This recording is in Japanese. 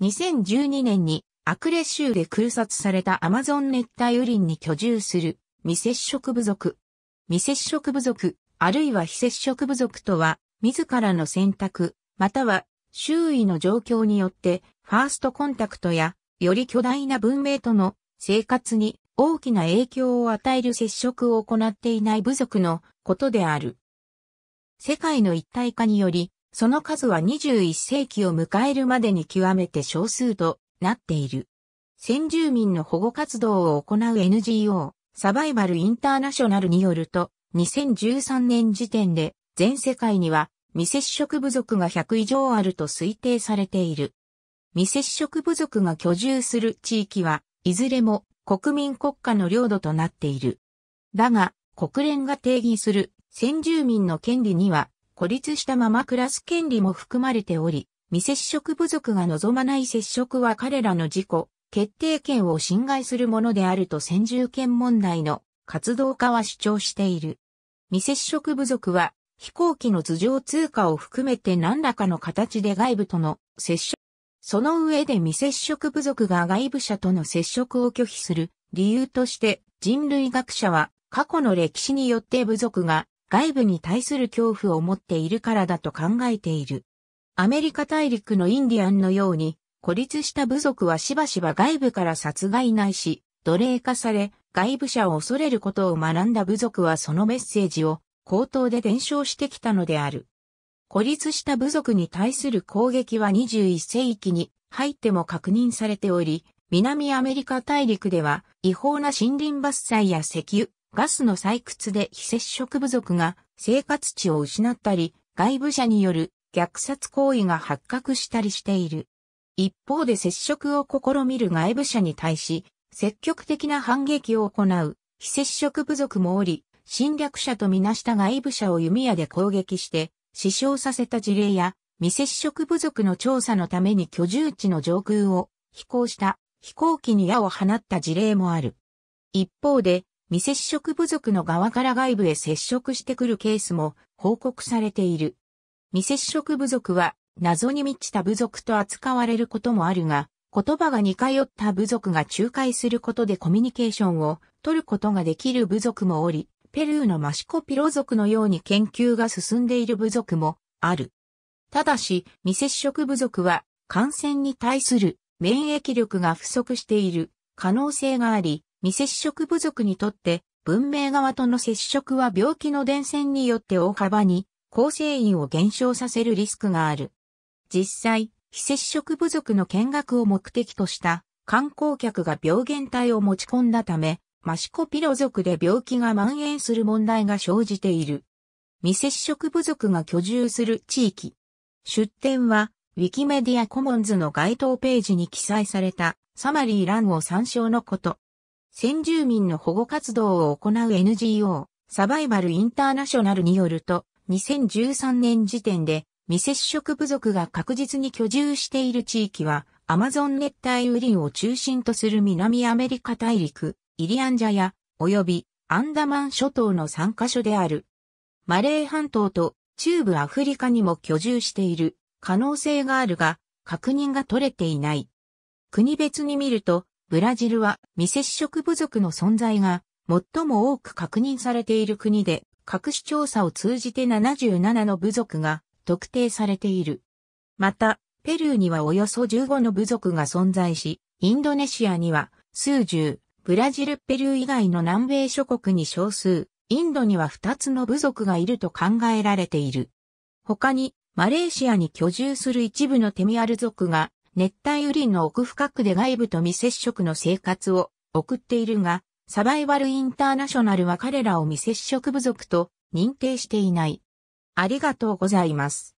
2012年にアクレ州で空撮されたアマゾン熱帯雨林に居住する未接触部族。未接触部族、あるいは非接触部族とは、自らの選択、または周囲の状況によって、ファーストコンタクトや、より巨大な文明との生活に大きな影響を与える接触を行っていない部族のことである。世界の一体化により、その数は21世紀を迎えるまでに極めて少数となっている。先住民の保護活動を行う NGO、サバイバルインターナショナルによると、2013年時点で全世界には未接触部族が100以上あると推定されている。未接触部族が居住する地域はいずれも国民国家の領土となっている。だが、国連が定義する先住民の権利には孤立したまま暮らす権利も含まれており、未接触部族が望まない接触は彼らの自己、決定権を侵害するものであると先住権問題の活動家は主張している。未接触部族は飛行機の頭上通過を含めて何らかの形で外部との接触。その上で未接触部族が外部者との接触を拒否する理由として人類学者は過去の歴史によって部族が外部に対する恐怖を持っているからだと考えている。アメリカ大陸のインディアンのように、孤立した部族はしばしば外部から殺害ないし、奴隷化され、外部者を恐れることを学んだ部族はそのメッセージを口頭で伝承してきたのである。孤立した部族に対する攻撃は21世紀に入っても確認されており、南アメリカ大陸では違法な森林伐採や石油、ガスの採掘で非接触部族が生活地を失ったり、外部者による虐殺行為が発覚したりしている。一方で接触を試みる外部者に対し、積極的な反撃を行う非接触部族もおり、侵略者とみなした外部者を弓矢で攻撃して死傷させた事例や、未接触部族の調査のために居住地の上空を飛行した飛行機に矢を放った事例もある。一方で未接触部族の側から外部へ接触してくるケースも報告されている。未接触部族は謎に満ちた部族と扱われることもあるが、言葉が似通った部族が仲介することでコミュニケーションを取ることができる部族もおり、ペルーのマシコピロ族のように研究が進んでいる部族もある。ただし、未接触部族は感染に対する免疫力が不足している可能性があり、未接触部族にとって文明側との接触は病気の伝染によって大幅に構成員を減少させるリスクがある。実際、非接触部族の見学を目的とした観光客が病原体を持ち込んだため、マシコピロ族で病気が蔓延する問題が生じている。未接触部族が居住する地域。出典は、ウィキメディアコモンズの該当ページに記載されたサマリー欄を参照のこと。先住民の保護活動を行う NGO、サバイバルインターナショナルによると、2013年時点で未接触部族が確実に居住している地域は、アマゾン熱帯雨林を中心とする南アメリカ大陸、イリアンジャヤ、及びアンダマン諸島の3カ所である。マレー半島と中部アフリカにも居住している可能性があるが、確認が取れていない。国別に見ると、ブラジルは未接触部族の存在が最も多く確認されている国で、各種調査を通じて77の部族が特定されている。また、ペルーにはおよそ15の部族が存在し、インドネシアには数十、ブラジル、ペルー以外の南米諸国に少数、インドには2つの部族がいると考えられている。他に、マレーシアに居住する一部のテミアル族が熱帯雨林の奥深くで外部と未接触の生活を送っているが、サバイバルインターナショナルは彼らを未接触部族と認定していない。ありがとうございます。